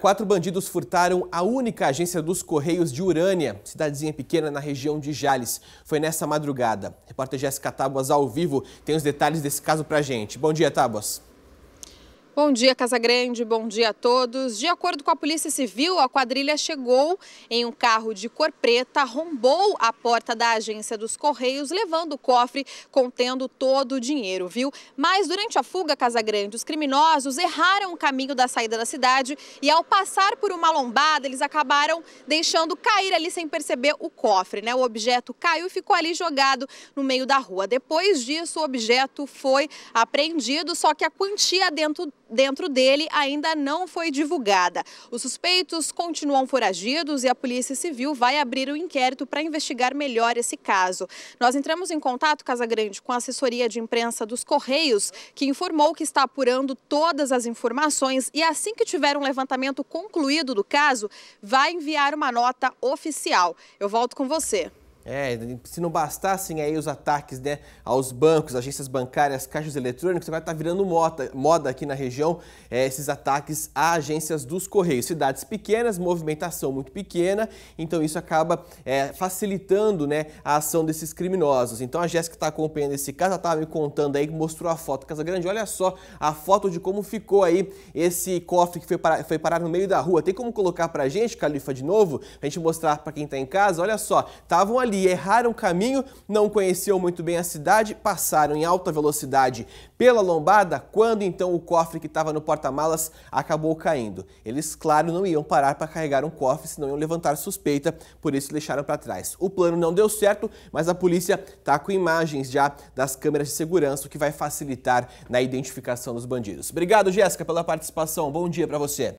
Quatro bandidos furtaram a única agência dos Correios de Urânia, cidadezinha pequena na região de Jales. Foi nessa madrugada. Repórter Jéssica Tábuas, ao vivo, tem os detalhes desse caso pra gente. Bom dia, Tábuas. Bom dia, Casa Grande, Bom dia a todos. De acordo com a Polícia Civil, a quadrilha chegou em um carro de cor preta, rombou a porta da agência dos Correios, levando o cofre contendo todo o dinheiro, viu? Mas durante a fuga, Casa Grande, os criminosos erraram o caminho da saída da cidade e ao passar por uma lombada, eles acabaram deixando cair ali sem perceber o cofre, né? O objeto caiu e ficou ali jogado no meio da rua. Depois disso, o objeto foi apreendido, só que a quantia dentro dentro dele ainda não foi divulgada. Os suspeitos continuam foragidos e a Polícia Civil vai abrir o um inquérito para investigar melhor esse caso. Nós entramos em contato, Grande, com a assessoria de imprensa dos Correios, que informou que está apurando todas as informações e assim que tiver um levantamento concluído do caso, vai enviar uma nota oficial. Eu volto com você. É, se não bastassem aí os ataques né, aos bancos, agências bancárias, caixas eletrônicos, vai estar tá virando moda, moda aqui na região é, esses ataques a agências dos Correios. Cidades pequenas, movimentação muito pequena, então isso acaba é, facilitando né, a ação desses criminosos. Então a Jéssica está acompanhando esse caso, ela estava me contando aí, mostrou a foto Casa Grande. Olha só a foto de como ficou aí esse cofre que foi parar, foi parar no meio da rua. Tem como colocar para a gente, Califa, de novo? Para a gente mostrar para quem está em casa? Olha só, estavam ali e erraram o caminho, não conheciam muito bem a cidade, passaram em alta velocidade pela lombada, quando então o cofre que estava no porta-malas acabou caindo. Eles, claro, não iam parar para carregar um cofre, senão iam levantar suspeita, por isso deixaram para trás. O plano não deu certo, mas a polícia está com imagens já das câmeras de segurança, o que vai facilitar na identificação dos bandidos. Obrigado, Jéssica, pela participação. Bom dia para você.